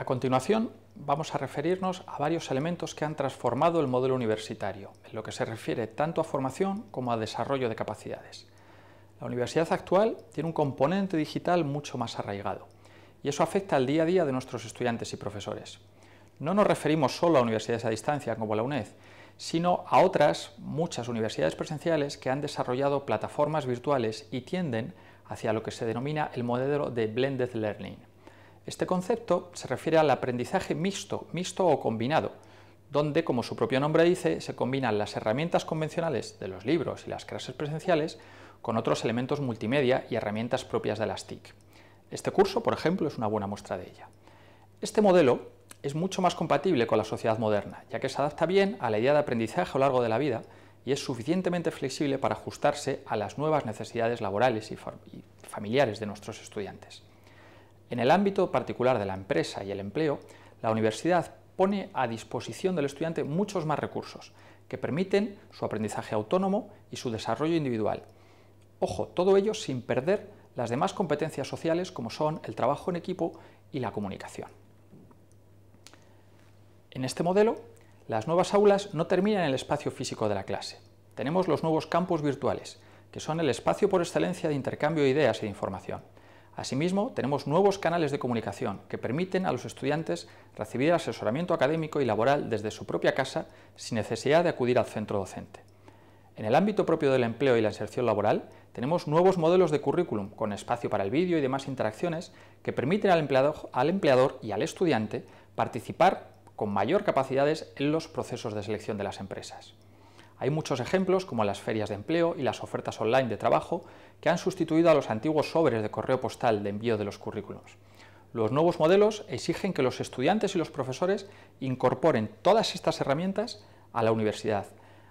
A continuación, vamos a referirnos a varios elementos que han transformado el modelo universitario, en lo que se refiere tanto a formación como a desarrollo de capacidades. La universidad actual tiene un componente digital mucho más arraigado, y eso afecta al día a día de nuestros estudiantes y profesores. No nos referimos solo a universidades a distancia como la UNED, sino a otras muchas universidades presenciales que han desarrollado plataformas virtuales y tienden hacia lo que se denomina el modelo de blended learning. Este concepto se refiere al aprendizaje mixto, mixto o combinado, donde, como su propio nombre dice, se combinan las herramientas convencionales de los libros y las clases presenciales con otros elementos multimedia y herramientas propias de las TIC. Este curso, por ejemplo, es una buena muestra de ella. Este modelo es mucho más compatible con la sociedad moderna, ya que se adapta bien a la idea de aprendizaje a lo largo de la vida y es suficientemente flexible para ajustarse a las nuevas necesidades laborales y familiares de nuestros estudiantes. En el ámbito particular de la empresa y el empleo, la universidad pone a disposición del estudiante muchos más recursos que permiten su aprendizaje autónomo y su desarrollo individual. Ojo, todo ello sin perder las demás competencias sociales como son el trabajo en equipo y la comunicación. En este modelo, las nuevas aulas no terminan en el espacio físico de la clase. Tenemos los nuevos campus virtuales, que son el espacio por excelencia de intercambio de ideas y de información. Asimismo, tenemos nuevos canales de comunicación que permiten a los estudiantes recibir asesoramiento académico y laboral desde su propia casa sin necesidad de acudir al centro docente. En el ámbito propio del empleo y la inserción laboral, tenemos nuevos modelos de currículum con espacio para el vídeo y demás interacciones que permiten al empleador, y al estudiante participar con mayor capacidades en los procesos de selección de las empresas. Hay muchos ejemplos, como las ferias de empleo y las ofertas online de trabajo, que han sustituido a los antiguos sobres de correo postal de envío de los currículums. Los nuevos modelos exigen que los estudiantes y los profesores incorporen todas estas herramientas a la universidad,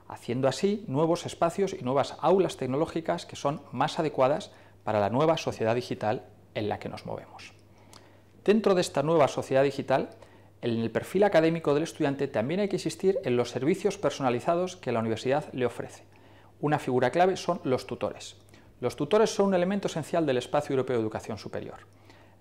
haciendo así nuevos espacios y nuevas aulas tecnológicas que son más adecuadas para la nueva sociedad digital en la que nos movemos. Dentro de esta nueva sociedad digital en el perfil académico del estudiante también hay que insistir en los servicios personalizados que la universidad le ofrece. Una figura clave son los tutores. Los tutores son un elemento esencial del espacio europeo de educación superior.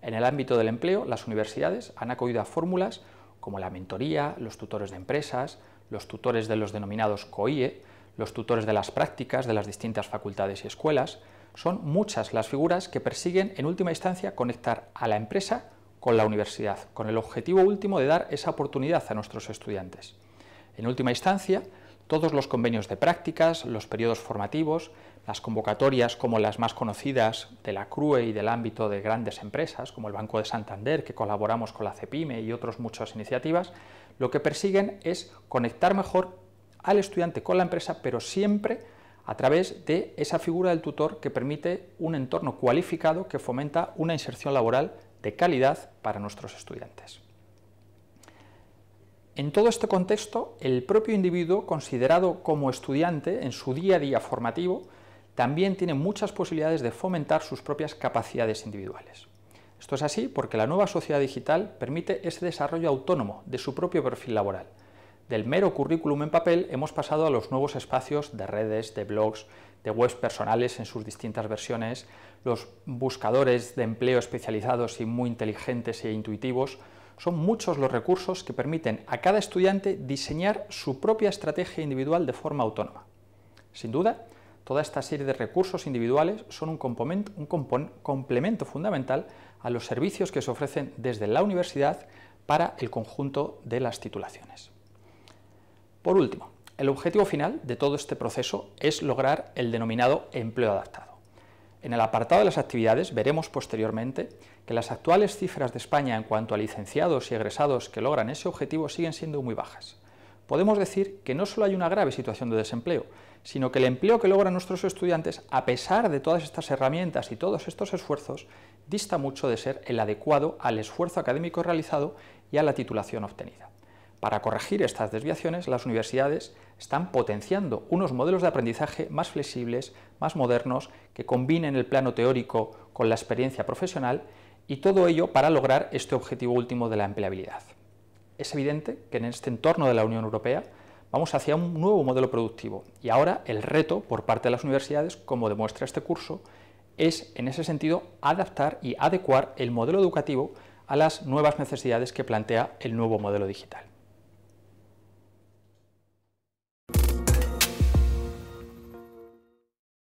En el ámbito del empleo, las universidades han acogido a fórmulas como la mentoría, los tutores de empresas, los tutores de los denominados COIE, los tutores de las prácticas de las distintas facultades y escuelas. Son muchas las figuras que persiguen en última instancia conectar a la empresa con la universidad, con el objetivo último de dar esa oportunidad a nuestros estudiantes. En última instancia, todos los convenios de prácticas, los periodos formativos, las convocatorias como las más conocidas de la CRUE y del ámbito de grandes empresas, como el Banco de Santander, que colaboramos con la CEPIME y otras muchas iniciativas, lo que persiguen es conectar mejor al estudiante con la empresa, pero siempre a través de esa figura del tutor que permite un entorno cualificado que fomenta una inserción laboral de calidad para nuestros estudiantes. En todo este contexto, el propio individuo, considerado como estudiante en su día a día formativo, también tiene muchas posibilidades de fomentar sus propias capacidades individuales. Esto es así porque la nueva sociedad digital permite ese desarrollo autónomo de su propio perfil laboral, del mero currículum en papel hemos pasado a los nuevos espacios de redes, de blogs, de webs personales en sus distintas versiones, los buscadores de empleo especializados y muy inteligentes e intuitivos. Son muchos los recursos que permiten a cada estudiante diseñar su propia estrategia individual de forma autónoma. Sin duda, toda esta serie de recursos individuales son un, complemento, un complemento fundamental a los servicios que se ofrecen desde la universidad para el conjunto de las titulaciones. Por último, el objetivo final de todo este proceso es lograr el denominado empleo adaptado. En el apartado de las actividades veremos posteriormente que las actuales cifras de España en cuanto a licenciados y egresados que logran ese objetivo siguen siendo muy bajas. Podemos decir que no solo hay una grave situación de desempleo, sino que el empleo que logran nuestros estudiantes, a pesar de todas estas herramientas y todos estos esfuerzos, dista mucho de ser el adecuado al esfuerzo académico realizado y a la titulación obtenida. Para corregir estas desviaciones, las universidades están potenciando unos modelos de aprendizaje más flexibles, más modernos, que combinen el plano teórico con la experiencia profesional y todo ello para lograr este objetivo último de la empleabilidad. Es evidente que en este entorno de la Unión Europea vamos hacia un nuevo modelo productivo y ahora el reto por parte de las universidades, como demuestra este curso, es en ese sentido adaptar y adecuar el modelo educativo a las nuevas necesidades que plantea el nuevo modelo digital.